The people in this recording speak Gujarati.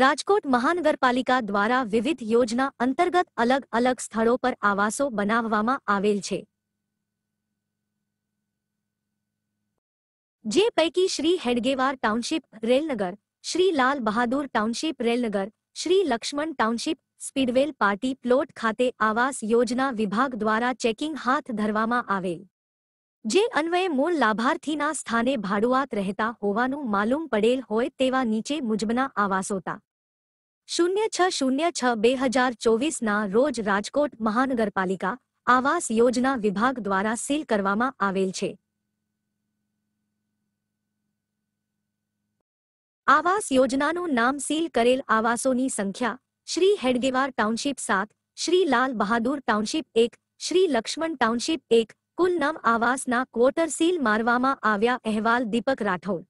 રાજકોટ મહાનગરપાલિકા દ્વારા વિવિધ યોજના અંતર્ગત અલગ અલગ સ્થળો પર આવાસો બનાવવામાં આવેલ છે જે પૈકી Shri Hedgewar township Railnagar Shri Lal Bahadur township Railnagar Shri Laxman township Speedwell party plot ખાતે આવાસ યોજના વિભાગ દ્વારા ચેકિંગ હાથ ધરવામાં આવેલ જે અન્વયે મૂળ લાભાર્થીના સ્થાને ભાડુઆત રહેતા હોવાનું માલુમ પડેલ હોય તેવા નીચે મુજબના આવાસોતા શૂન્ય છ શૂન્ય છ બે હજાર ચોવીસના રોજ રાજકોટ મહાનગરપાલિકા આવાસ યોજના વિભાગ દ્વારા સીલ કરવામાં આવેલ છે આવાસ યોજનાનું નામ સીલ કરેલ આવાસોની સંખ્યા શ્રી હેડગેવાર ટાઉનશીપ સાત શ્રી લાલ બહાદુર ટાઉનશીપ એક શ્રી લક્ષ્મણ ટાઉનશીપ એક કુલ નવ આવાસના ક્વોટર સીલ મારવામાં આવ્યા અહેવાલ દીપક રાઠોડ